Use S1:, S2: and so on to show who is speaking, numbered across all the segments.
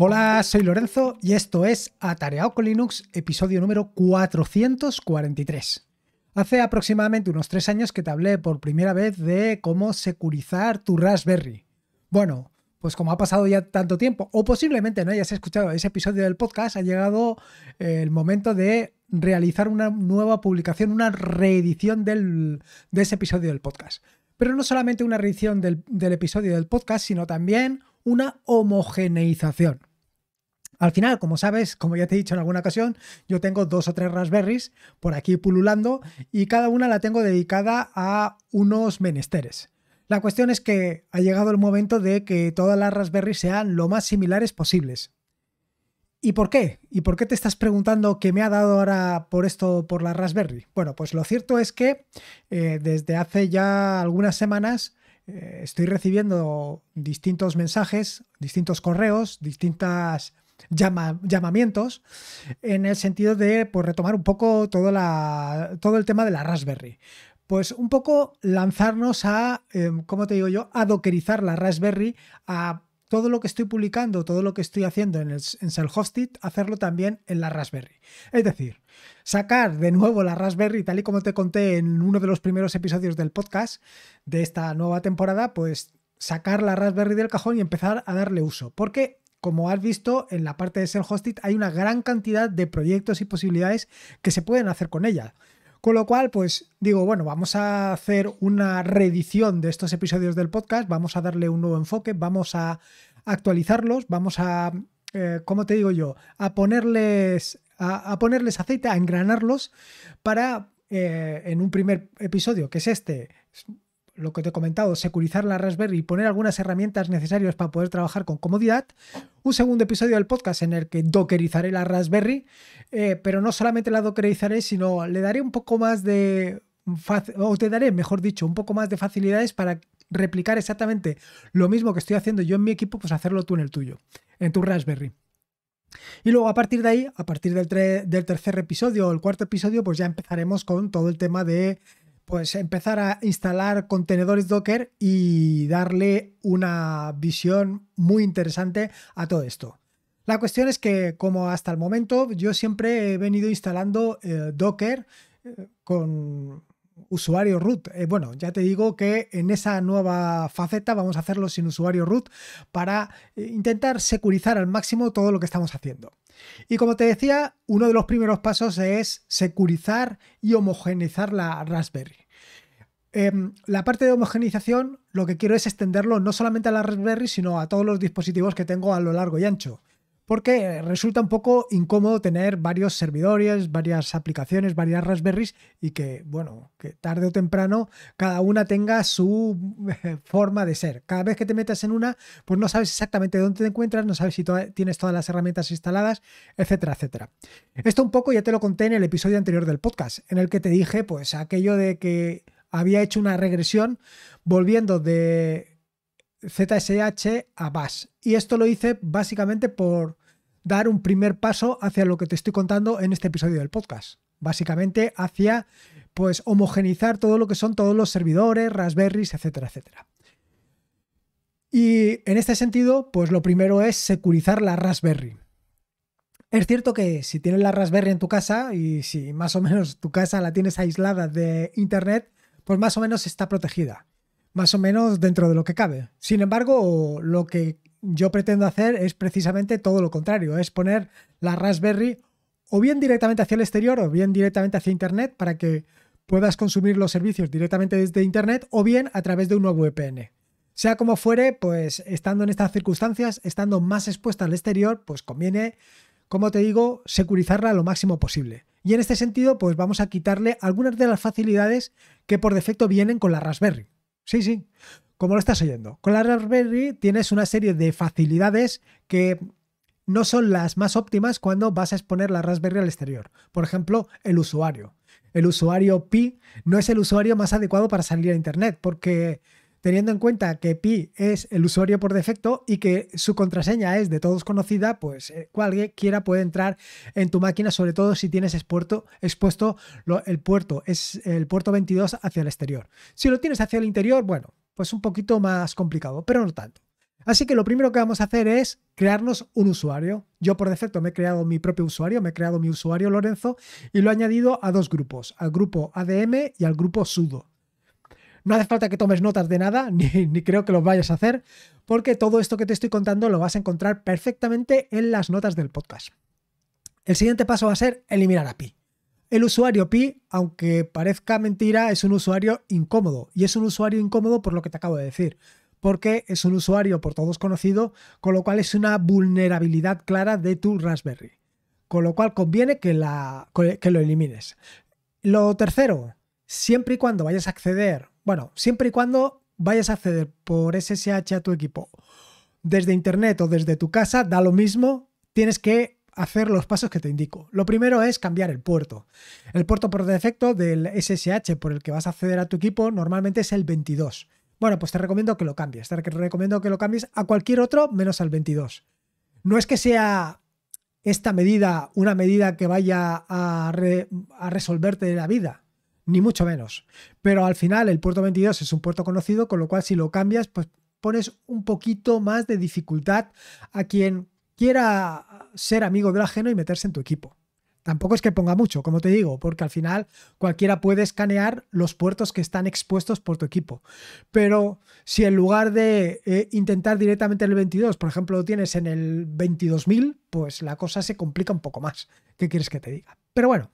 S1: Hola, soy Lorenzo y esto es Atareado con Linux, episodio número 443. Hace aproximadamente unos tres años que te hablé por primera vez de cómo securizar tu Raspberry. Bueno, pues como ha pasado ya tanto tiempo, o posiblemente no hayas escuchado ese episodio del podcast, ha llegado el momento de realizar una nueva publicación, una reedición de ese episodio del podcast. Pero no solamente una reedición del episodio del podcast, sino también una homogeneización. Al final, como sabes, como ya te he dicho en alguna ocasión, yo tengo dos o tres raspberries por aquí pululando y cada una la tengo dedicada a unos menesteres. La cuestión es que ha llegado el momento de que todas las raspberries sean lo más similares posibles. ¿Y por qué? ¿Y por qué te estás preguntando qué me ha dado ahora por esto, por la Raspberry? Bueno, pues lo cierto es que eh, desde hace ya algunas semanas eh, estoy recibiendo distintos mensajes, distintos correos, distintas llamamientos en el sentido de pues, retomar un poco todo, todo el tema de la Raspberry pues un poco lanzarnos a, em, ¿cómo te digo yo?, a dockerizar la Raspberry, a todo lo que estoy publicando, todo lo que estoy haciendo en, el, en Self-Hosted, hacerlo también en la Raspberry. Es decir, sacar de nuevo la Raspberry, tal y como te conté en uno de los primeros episodios del podcast de esta nueva temporada, pues sacar la Raspberry del cajón y empezar a darle uso. Porque como has visto, en la parte de ser hostit hay una gran cantidad de proyectos y posibilidades que se pueden hacer con ella. Con lo cual, pues digo, bueno, vamos a hacer una reedición de estos episodios del podcast, vamos a darle un nuevo enfoque, vamos a actualizarlos, vamos a, como eh, ¿cómo te digo yo?, a ponerles, a, ponerles aceite, a engranarlos para, eh, en un primer episodio, que es este, lo que te he comentado, securizar la Raspberry y poner algunas herramientas necesarias para poder trabajar con comodidad. Un segundo episodio del podcast en el que dockerizaré la Raspberry, eh, pero no solamente la dockerizaré, sino le daré un poco más de... o te daré, mejor dicho, un poco más de facilidades para replicar exactamente lo mismo que estoy haciendo yo en mi equipo, pues hacerlo tú en el tuyo, en tu Raspberry. Y luego a partir de ahí, a partir del, del tercer episodio o el cuarto episodio, pues ya empezaremos con todo el tema de pues empezar a instalar contenedores Docker y darle una visión muy interesante a todo esto. La cuestión es que como hasta el momento yo siempre he venido instalando eh, Docker eh, con usuario root. Eh, bueno, ya te digo que en esa nueva faceta vamos a hacerlo sin usuario root para intentar securizar al máximo todo lo que estamos haciendo. Y como te decía, uno de los primeros pasos es securizar y homogeneizar la Raspberry. Em, la parte de homogenización lo que quiero es extenderlo no solamente a la Raspberry, sino a todos los dispositivos que tengo a lo largo y ancho. Porque eh, resulta un poco incómodo tener varios servidores, varias aplicaciones, varias Raspberries y que, bueno, que tarde o temprano cada una tenga su eh, forma de ser. Cada vez que te metes en una, pues no sabes exactamente dónde te encuentras, no sabes si tienes todas las herramientas instaladas, etcétera, etcétera. Esto un poco ya te lo conté en el episodio anterior del podcast, en el que te dije, pues, aquello de que había hecho una regresión volviendo de ZSH a Bash. Y esto lo hice básicamente por dar un primer paso hacia lo que te estoy contando en este episodio del podcast. Básicamente hacia pues homogenizar todo lo que son todos los servidores, raspberries, etcétera, etcétera. Y en este sentido, pues lo primero es securizar la Raspberry. Es cierto que si tienes la Raspberry en tu casa y si más o menos tu casa la tienes aislada de Internet, pues más o menos está protegida, más o menos dentro de lo que cabe. Sin embargo, lo que yo pretendo hacer es precisamente todo lo contrario, es poner la Raspberry o bien directamente hacia el exterior o bien directamente hacia Internet para que puedas consumir los servicios directamente desde Internet o bien a través de un nuevo VPN. Sea como fuere, pues estando en estas circunstancias, estando más expuesta al exterior, pues conviene como te digo, securizarla lo máximo posible. Y en este sentido, pues vamos a quitarle algunas de las facilidades que por defecto vienen con la Raspberry. Sí, sí, como lo estás oyendo. Con la Raspberry tienes una serie de facilidades que no son las más óptimas cuando vas a exponer la Raspberry al exterior. Por ejemplo, el usuario. El usuario Pi no es el usuario más adecuado para salir a Internet porque Teniendo en cuenta que Pi es el usuario por defecto y que su contraseña es de todos conocida, pues eh, cualquiera puede entrar en tu máquina, sobre todo si tienes expuesto el puerto, es el puerto 22 hacia el exterior. Si lo tienes hacia el interior, bueno, pues un poquito más complicado, pero no tanto. Así que lo primero que vamos a hacer es crearnos un usuario. Yo por defecto me he creado mi propio usuario, me he creado mi usuario Lorenzo y lo he añadido a dos grupos, al grupo ADM y al grupo sudo. No hace falta que tomes notas de nada, ni, creo que lo vayas a hacer, porque todo esto que te estoy contando lo vas a encontrar perfectamente en las notas del podcast. El siguiente paso va a ser eliminar a Pi. El usuario Pi, aunque parezca mentira, es un usuario incómodo. Y es un usuario incómodo por lo que te acabo de decir. Porque es un usuario por todos conocido, con lo cual es una vulnerabilidad clara de tu Raspberry. Con lo cual conviene que, la, que lo elimines. Lo tercero, siempre y cuando vayas a acceder bueno, siempre y cuando vayas a acceder por SSH a tu equipo desde internet o desde tu casa, da lo mismo, tienes que hacer los pasos que te indico. Lo primero es cambiar el puerto. El puerto por defecto del SSH por el que vas a acceder a tu equipo normalmente es el 22. Bueno, pues te recomiendo que lo cambies. Te recomiendo que lo cambies a cualquier otro menos al 22. No es que sea esta medida una medida que vaya a, resolverte la vida ni mucho menos. Pero al final el puerto 22 es un puerto conocido, con lo cual si lo cambias, pues pones un poquito más de dificultad a quien quiera ser amigo del ajeno y meterse en tu equipo. Tampoco es que ponga mucho, como te digo, porque al final cualquiera puede escanear los puertos que están expuestos por tu equipo. Pero si en lugar de eh, intentar directamente el 22, por ejemplo, lo tienes en el 22.000, pues la cosa se complica un poco más. ¿Qué quieres que te diga? Pero bueno,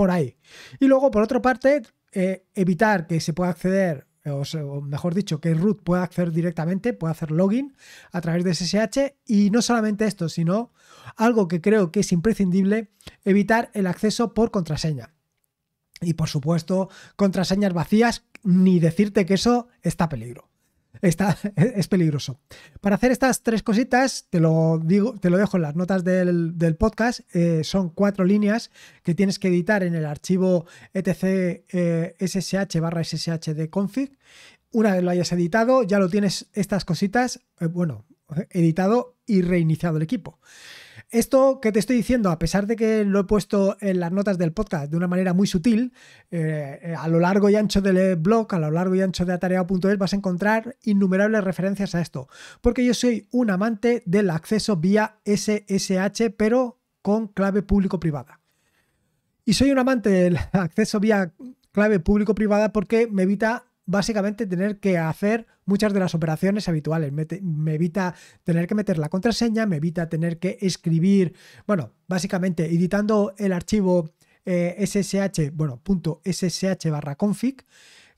S1: por ahí. Y luego, por otra parte, eh, evitar que se pueda acceder, o, mejor dicho, que root pueda acceder directamente, pueda hacer login a través de SSH. Y no solamente esto, sino algo que creo que es imprescindible, evitar el acceso por contraseña. Y por supuesto, contraseñas vacías, ni decirte que eso está peligro. Está, es peligroso. Para hacer estas tres cositas, te lo digo, te lo dejo en las notas del, del podcast. Eh, son cuatro líneas que tienes que editar en el archivo etc ssh eh, barra ssh de config. Una vez lo hayas editado, ya lo tienes estas cositas, eh, bueno, editado y reiniciado el equipo. Esto que te estoy diciendo, a pesar de que lo he puesto en las notas del podcast de una manera muy sutil, eh, a lo largo y ancho del blog, a lo largo y ancho de atareado.es vas a encontrar innumerables referencias a esto, porque yo soy un amante del acceso vía SSH, pero con clave público-privada. Y soy un amante del acceso vía clave público-privada porque me evita básicamente tener que hacer muchas de las operaciones habituales. Me, evita tener que meter la contraseña, me evita tener que escribir, bueno, básicamente editando el archivo ssh, eh, bueno, punto ssh barra config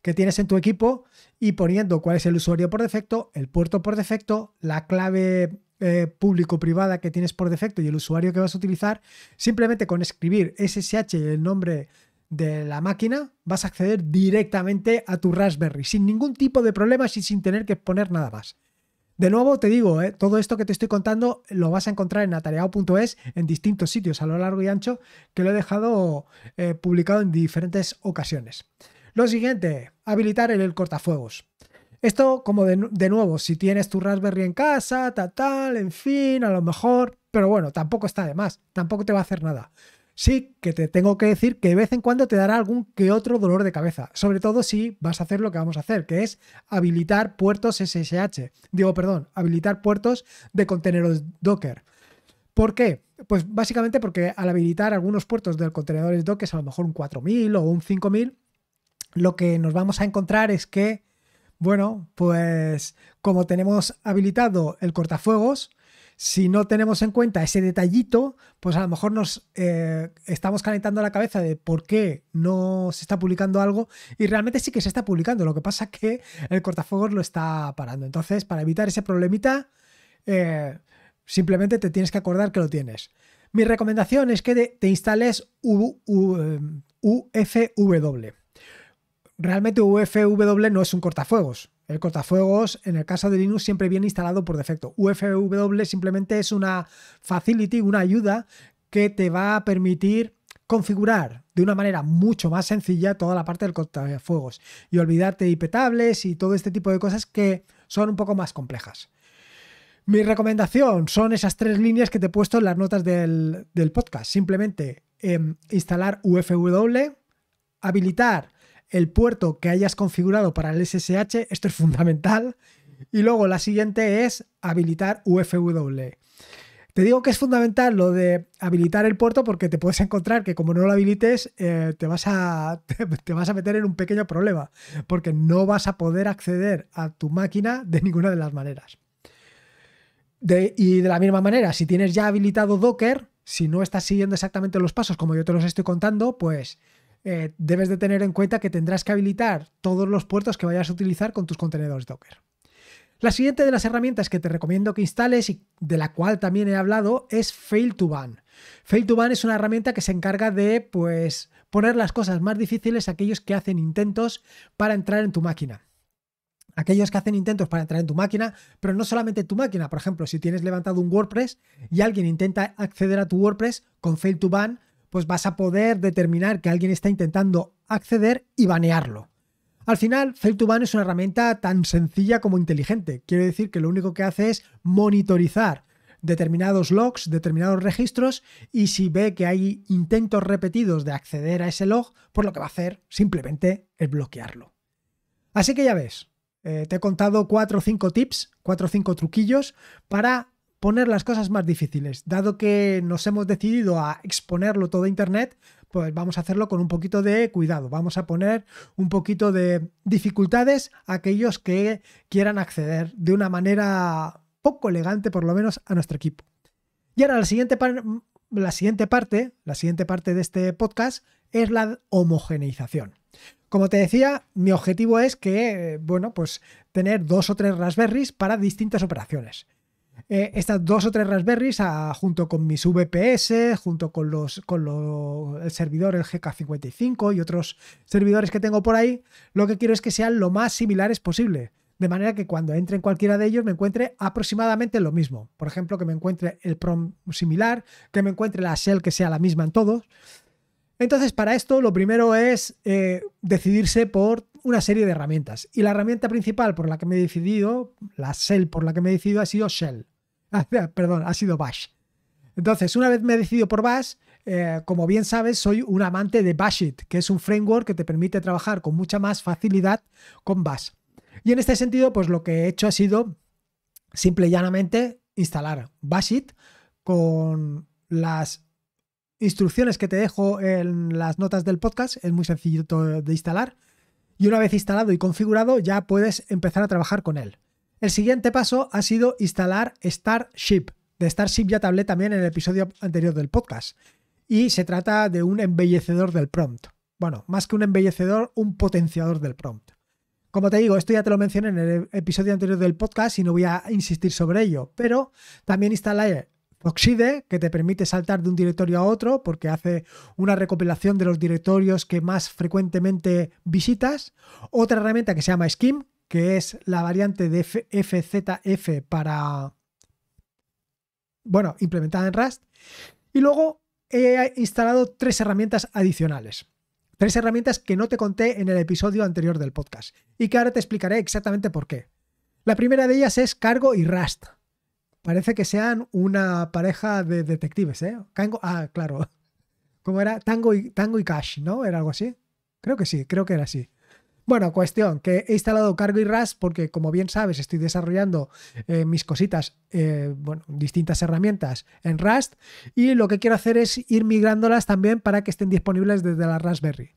S1: que tienes en tu equipo y poniendo cuál es el usuario por defecto, el puerto por defecto, la clave eh, público-privada que tienes por defecto y el usuario que vas a utilizar, simplemente con escribir SSH el nombre de la máquina, vas a acceder directamente a tu Raspberry, sin ningún tipo de problemas y sin tener que poner nada más. De nuevo te digo, eh, todo esto que te estoy contando lo vas a encontrar en atareado.es en distintos sitios a lo largo y ancho que lo he dejado eh, publicado en diferentes ocasiones. Lo siguiente, habilitar el cortafuegos. Esto como de, de, nuevo, si tienes tu Raspberry en casa, tal, tal, en fin, a lo mejor, pero bueno, tampoco está de más, tampoco te va a hacer nada. Sí que te tengo que decir que de vez en cuando te dará algún que otro dolor de cabeza, sobre todo si vas a hacer lo que vamos a hacer, que es habilitar puertos SSH. Digo, perdón, habilitar puertos de contenedores Docker. ¿Por qué? Pues básicamente porque al habilitar algunos puertos de contenedores Docker, a lo mejor un 4000 o un 5000, lo que nos vamos a encontrar es que, bueno, pues como tenemos habilitado el cortafuegos, si no tenemos en cuenta ese detallito, pues a lo mejor nos eh, estamos calentando la cabeza de por qué no se está publicando algo y realmente sí que se está publicando. Lo que pasa es que el cortafuegos lo está parando. Entonces, para evitar ese problemita, eh, simplemente te tienes que acordar que lo tienes. Mi recomendación es que te instales UFW. Em, realmente UFW no es un cortafuegos, el cortafuegos, en el caso de Linux, siempre viene instalado por defecto. UFW simplemente es una facility, una ayuda que te va a permitir configurar de una manera mucho más sencilla toda la parte del cortafuegos y olvidarte de IP y todo este tipo de cosas que son un poco más complejas. Mi recomendación son esas tres líneas que te he puesto en las notas del, podcast. Simplemente em, instalar UFW, habilitar el puerto que hayas configurado para el SSH, esto es fundamental. Y luego la siguiente es habilitar UFW. Te digo que es fundamental lo de habilitar el puerto porque te puedes encontrar que como no lo habilites eh, te, vas a, te, vas a meter en un pequeño problema porque no vas a poder acceder a tu máquina de ninguna de las maneras. y de la misma manera, si tienes ya habilitado Docker, si no estás siguiendo exactamente los pasos como yo te los estoy contando, pues eh, debes de tener en cuenta que tendrás que habilitar todos los puertos que vayas a utilizar con tus contenedores Docker. La siguiente de las herramientas que te recomiendo que instales y de la cual también he hablado es Fail 2 Ban. Fail 2 Ban es una herramienta que se encarga de pues, poner las cosas más difíciles a aquellos que hacen intentos para entrar en tu máquina. Aquellos que hacen intentos para entrar en tu máquina, pero no solamente en tu máquina. Por ejemplo, si tienes levantado un WordPress y alguien intenta acceder a tu WordPress con Fail 2 Ban, pues vas a poder determinar que alguien está intentando acceder y banearlo. Al final, Fail 2 Ban es una herramienta tan sencilla como inteligente. Quiere decir que lo único que hace es monitorizar determinados logs, determinados registros, y si ve que hay intentos repetidos de acceder a ese log, pues lo que va a hacer simplemente es bloquearlo. Así que ya ves, eh, te he contado 4 o 5 tips, 4 o 5 truquillos para poner las cosas más difíciles. Dado que nos hemos decidido a exponerlo todo a Internet, pues vamos a hacerlo con un poquito de cuidado. Vamos a poner un poquito de dificultades a aquellos que quieran acceder de una manera poco elegante, por lo menos, a nuestro equipo. Y ahora la siguiente, la siguiente parte, la siguiente parte de este podcast es la homogeneización. Como te decía, mi objetivo es que, bueno, pues tener dos o tres Raspberries para distintas operaciones. Eh, estas dos o tres Raspberries junto con mis VPS, junto con, los, con los, el servidor, GK55 y otros servidores que tengo por ahí, lo que quiero es que sean lo más similares posible. De manera que cuando entre en cualquiera de ellos me encuentre aproximadamente lo mismo. Por ejemplo, que me encuentre el prom similar, que me encuentre la shell que sea la misma en todos. Entonces, para esto lo primero es eh, decidirse por una serie de herramientas. Y la herramienta principal por la que me he decidido, la shell por la que me he decidido, ha sido Shell. Perdón, ha sido Bash. Entonces, una vez me he decidido por Bash, eh, como bien sabes, soy un amante de Bashit, que es un framework que te permite trabajar con mucha más facilidad con Bash. Y en este sentido, pues lo que he hecho ha sido simple y llanamente instalar Bashit con las instrucciones que te dejo en las notas del podcast. Es muy sencillito de instalar. Y una vez instalado y configurado, ya puedes empezar a trabajar con él. El siguiente paso ha sido instalar Starship. De Starship ya te hablé también en el episodio anterior del podcast. Y se trata de un embellecedor del prompt. Bueno, más que un embellecedor, un potenciador del prompt. Como te digo, esto ya te lo mencioné en el episodio anterior del podcast y no voy a insistir sobre ello, pero también instala Oxide, que te permite saltar de un directorio a otro porque hace una recopilación de los directorios que más frecuentemente visitas. Otra herramienta que se llama Skim, que es la variante de FZF para, bueno, implementada en Rust. Y luego he instalado tres herramientas adicionales. Tres herramientas que no te conté en el episodio anterior del podcast y que ahora te explicaré exactamente por qué. La primera de ellas es Cargo y Rust. Parece que sean una pareja de detectives, ¿eh? Cargo, ah, claro. ¿Cómo era? Tango y, Tango y Cash, ¿no? Era algo así. Creo que sí, creo que era así. Bueno, cuestión, que he instalado Cargo y Rust porque, como bien sabes, estoy desarrollando eh, mis cositas, eh, bueno, distintas herramientas en Rust y lo que quiero hacer es ir migrándolas también para que estén disponibles desde la Raspberry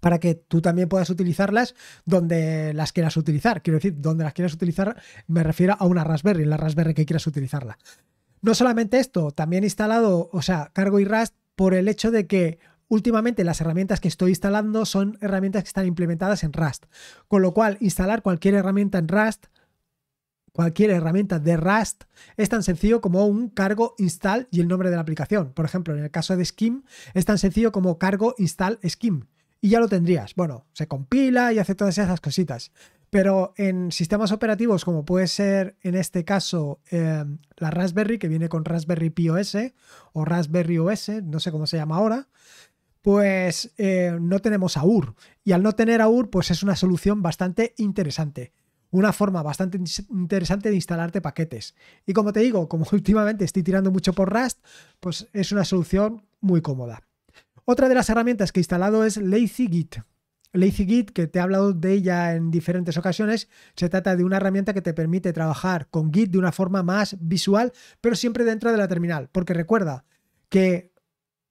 S1: para que tú también puedas utilizarlas donde las quieras utilizar. Quiero decir, donde las quieras utilizar me refiero a una Raspberry, la Raspberry que quieras utilizarla. No solamente esto, también he instalado, o sea, cargo y Rust por el hecho de que Últimamente las herramientas que estoy instalando son herramientas que están implementadas en Rust, con lo cual instalar cualquier herramienta en Rust, cualquier herramienta de Rust, es tan sencillo como un cargo install y el nombre de la aplicación. Por ejemplo, en el caso de Scheme, es tan sencillo como cargo install Scheme y ya lo tendrías. Bueno, se compila y hace todas esas cositas. Pero en sistemas operativos, como puede ser en este caso em, la Raspberry, que viene con Raspberry Pi o Raspberry OS, no sé cómo se llama ahora, pues eh, no tenemos AUR. Y al no tener AUR, pues es una solución bastante interesante. Una forma bastante interesante de instalarte paquetes. Y como te digo, como últimamente estoy tirando mucho por Rust, pues es una solución muy cómoda. Otra de las herramientas que he instalado es LazyGit. LazyGit, que te he hablado de ella en diferentes ocasiones, se trata de una herramienta que te permite trabajar con Git de una forma más visual, pero siempre dentro de la terminal. Porque recuerda que,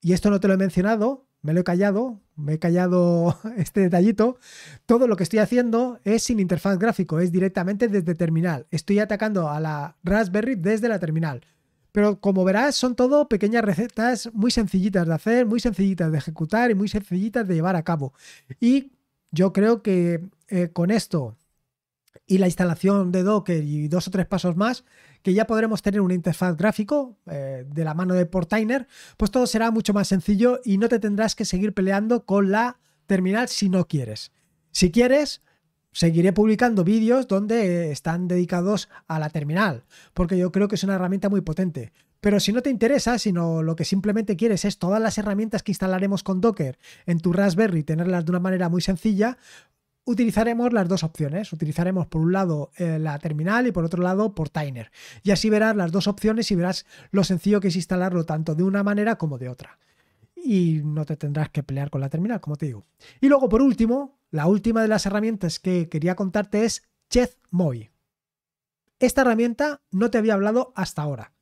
S1: y esto no te lo he mencionado, me lo he callado, me he callado este detallito. Todo lo que estoy haciendo es sin interfaz gráfico, es directamente desde terminal. Estoy atacando a la Raspberry desde la terminal. Pero como verás, son todo pequeñas recetas muy sencillitas de hacer, muy sencillitas de ejecutar y muy sencillitas de llevar a cabo. Y yo creo que eh, con esto y la instalación de Docker y dos o tres pasos más, que ya podremos tener una interfaz gráfico eh, de la mano de Portainer, pues todo será mucho más sencillo y no te tendrás que seguir peleando con la terminal si no quieres. Si quieres, seguiré publicando vídeos donde están dedicados a la terminal, porque yo creo que es una herramienta muy potente. Pero si no te interesa, sino lo que simplemente quieres es todas las herramientas que instalaremos con Docker en tu Raspberry, tenerlas de una manera muy sencilla, utilizaremos las dos opciones. Utilizaremos por un lado eh, la terminal y por otro lado por Portainer. Y así verás las dos opciones y verás lo sencillo que es instalarlo tanto de una manera como de otra. Y no te tendrás que pelear con la terminal, como te digo. Y luego, por último, la última de las herramientas que quería contarte es ChessMoi. Esta herramienta no te había hablado hasta ahora.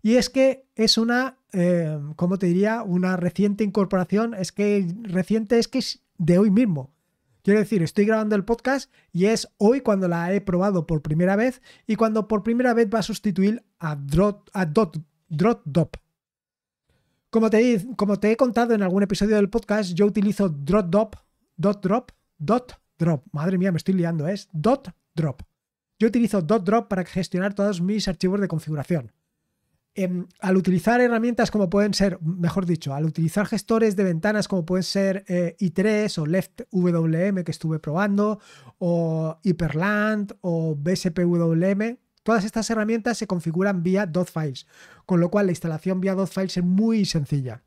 S1: Y es que es una, eh, como te diría? Una reciente incorporación. Es que reciente es que es de hoy mismo. Quiero decir, estoy grabando el podcast y es hoy cuando la he probado por primera vez y cuando por primera vez va a sustituir a, Drop, a Dot, DropDop. Como te, como te he contado en algún episodio del podcast, yo utilizo .drop dot, drop. Madre mía, me estoy liando, ¿eh? es drop. Yo utilizo drop para gestionar todos mis archivos de configuración. Em, al utilizar herramientas como pueden ser, mejor dicho, al utilizar gestores de ventanas como pueden ser eh, i3 o LeftWM que estuve probando, o Hyperland o BSPWM, todas estas herramientas se configuran vía dot files, con lo cual la instalación vía dot files es muy sencilla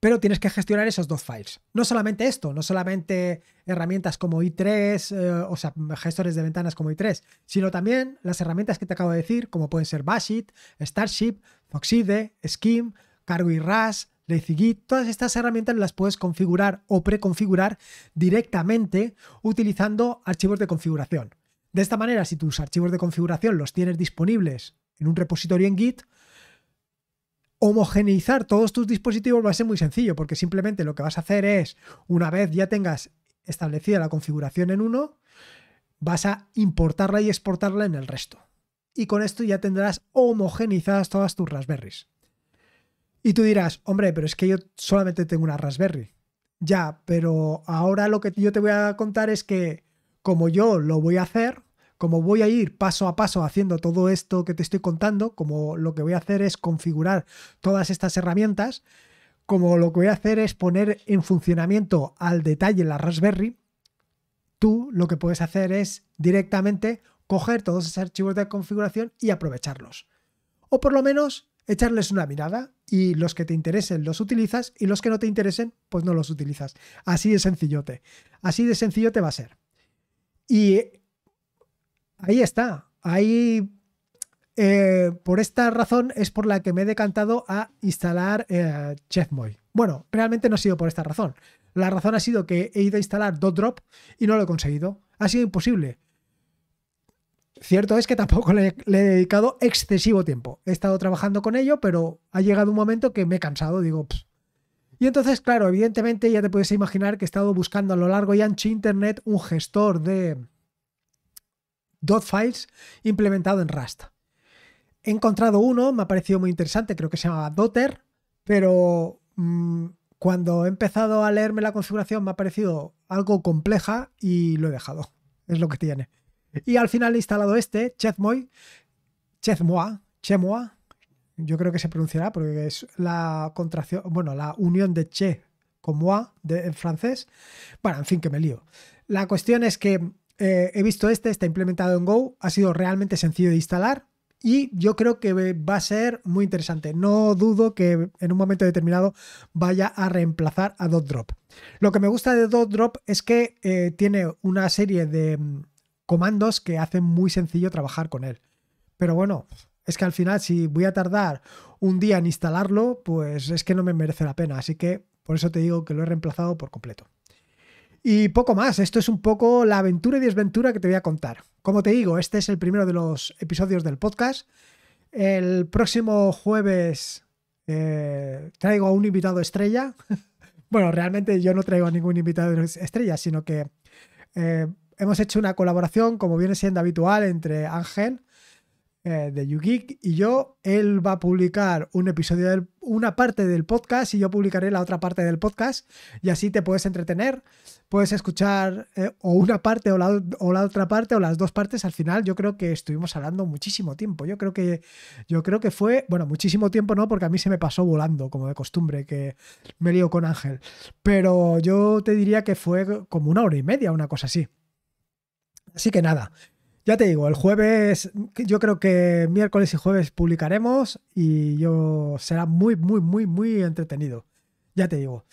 S1: pero tienes que gestionar esos dos files. No solamente esto, no solamente herramientas como i3, eh, o sea, gestores de ventanas como i3, sino también las herramientas que te acabo de decir, como pueden ser Bashit, Starship, Foxide, Scheme, Cargo y RAS, LazyGit, todas estas herramientas las puedes configurar o preconfigurar directamente utilizando archivos de configuración. De esta manera, si tus archivos de configuración los tienes disponibles en un repositorio en Git, homogeneizar todos tus dispositivos va a ser muy sencillo, porque simplemente lo que vas a hacer es, una vez ya tengas establecida la configuración en uno, vas a importarla y exportarla en el resto. Y con esto ya tendrás homogenizadas todas tus Raspberries. Y tú dirás, hombre, pero es que yo solamente tengo una Raspberry. Ya, pero ahora lo que yo te voy a contar es que como yo lo voy a hacer, como voy a ir paso a paso haciendo todo esto que te estoy contando, como lo que voy a hacer es configurar todas estas herramientas, como lo que voy a hacer es poner en funcionamiento al detalle la Raspberry, tú lo que puedes hacer es directamente coger todos esos archivos de configuración y aprovecharlos. O por lo menos echarles una mirada y los que te interesen los utilizas y los que no te interesen pues no los utilizas. Así de sencillote. Así de te va a ser. Y ahí está. Ahí, eh, por esta razón es por la que me he decantado a instalar eh, Chefmoy. Bueno, realmente no ha sido por esta razón. La razón ha sido que he ido a instalar Dotdrop y no lo he conseguido. Ha sido imposible. Cierto es que tampoco le, he dedicado excesivo tiempo. He estado trabajando con ello, pero ha llegado un momento que me he cansado. Digo, y entonces, claro, evidentemente ya te puedes imaginar que he estado buscando a lo largo y ancho internet un gestor de, files implementado en Rust. He encontrado uno, me ha parecido muy interesante, creo que se llamaba Dotter, pero mm, cuando he empezado a leerme la configuración me ha parecido algo compleja y lo he dejado. Es lo que tiene. Y al final he instalado este, Chezmoi, Chezmoa, Chemoa, yo creo que se pronunciará porque es la contracción, bueno, la unión de Che con moi en francés. Bueno, en fin, que me lío. La cuestión es que eh, he visto este, está implementado en Go, ha sido realmente sencillo de instalar y yo creo que va a ser muy interesante. No dudo que en un momento determinado vaya a reemplazar a DotDrop. Lo que me gusta de DotDrop es que eh, tiene una serie de mm, comandos que hacen muy sencillo trabajar con él. Pero bueno, es que al final si voy a tardar un día en instalarlo, pues es que no me merece la pena. Así que por eso te digo que lo he reemplazado por completo. Y poco más, esto es un poco la aventura y desventura que te voy a contar. Como te digo, este es el primero de los episodios del podcast. El próximo jueves eh, traigo a un invitado estrella. bueno, realmente yo no traigo a ningún invitado estrella, sino que eh, hemos hecho una colaboración, como viene siendo habitual, entre Ángel, eh, de YouGeek y yo, él va a publicar un episodio, de una parte del podcast y yo publicaré la otra parte del podcast y así te puedes entretener, puedes escuchar eh, o una parte o la, otra parte o las dos partes. Al final yo creo que estuvimos hablando muchísimo tiempo, yo creo que, yo creo que fue, bueno, muchísimo tiempo no, porque a mí se me pasó volando como de costumbre que me lío con Ángel, pero yo te diría que fue como una hora y media, una cosa así. Así que nada, ya te digo, el jueves, yo creo que miércoles y jueves publicaremos y yo será muy, muy, muy, muy entretenido. Ya te digo.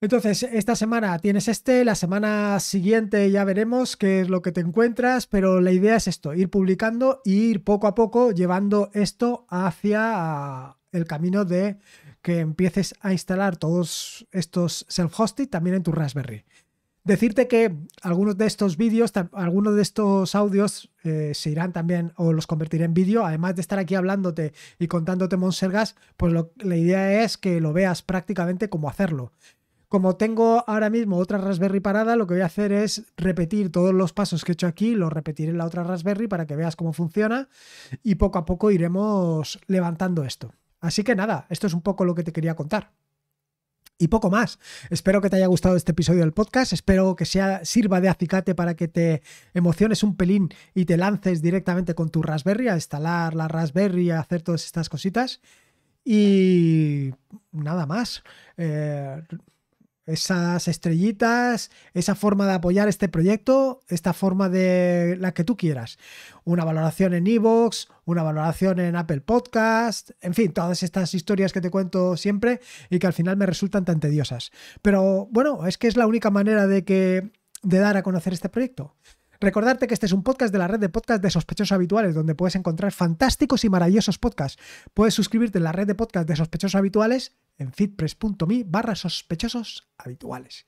S1: Entonces, esta semana tienes este, la semana siguiente ya veremos qué es lo que te encuentras, pero la idea es esto, ir publicando e ir poco a poco llevando esto hacia el camino de que empieces a instalar todos estos self hosting también en tu Raspberry. Decirte que algunos de estos vídeos, algunos de estos audios eh, se irán también o los convertiré en vídeo. Además de estar aquí hablándote y contándote Monsergas, pues la idea es que lo veas prácticamente cómo hacerlo. Como tengo ahora mismo otra Raspberry parada, lo que voy a hacer es repetir todos los pasos que he hecho aquí, lo repetiré en la otra Raspberry para que veas cómo funciona y poco a poco iremos levantando esto. Así que nada, esto es un poco lo que te quería contar y poco más. Espero que te haya gustado este episodio del podcast, espero que sea, sirva de acicate para que te emociones un pelín y te lances directamente con tu Raspberry a instalar la Raspberry, a hacer todas estas cositas. Y nada más. Eh, esas estrellitas, esa forma de apoyar este proyecto, esta forma de la que tú quieras. Una valoración en Evox, una valoración en Apple Podcast, en fin, todas estas historias que te cuento siempre y que al final me resultan tan tediosas. Pero bueno, es que es la única manera de que de dar a conocer este proyecto. Recordarte que este es un podcast de la red de podcast de sospechosos habituales, donde puedes encontrar fantásticos y maravillosos podcasts. Puedes suscribirte en la red de podcast de sospechosos habituales en fitpress.me barra sospechosos habituales.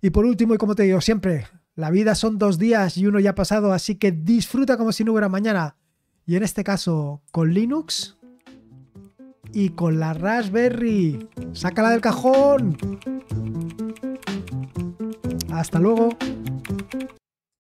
S1: Y por último, y como te digo siempre, la vida son dos días y uno ya ha pasado, así que disfruta como si no hubiera mañana. Y en este caso, con Linux y con la Raspberry. ¡Sácala del cajón! Hasta luego.